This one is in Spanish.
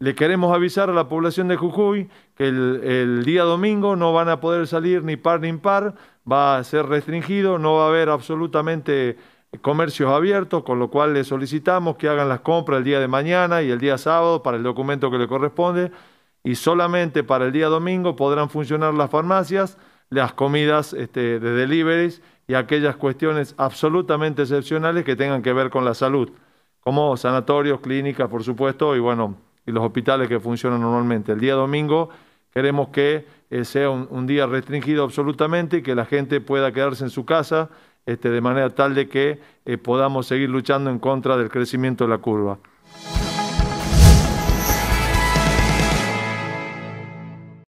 Le queremos avisar a la población de Jujuy que el, día domingo no van a poder salir ni par ni impar, va a ser restringido, no va a haber absolutamente comercios abiertos, con lo cual le solicitamos que hagan las compras el día de mañana y el día sábado para el documento que le corresponde y solamente para el día domingo podrán funcionar las farmacias, las comidas este, de deliveries y aquellas cuestiones absolutamente excepcionales que tengan que ver con la salud, como sanatorios, clínicas, por supuesto, y bueno, y los hospitales que funcionan normalmente. El día domingo queremos que eh, sea un, día restringido absolutamente y que la gente pueda quedarse en su casa este, de manera tal de que eh, podamos seguir luchando en contra del crecimiento de la curva.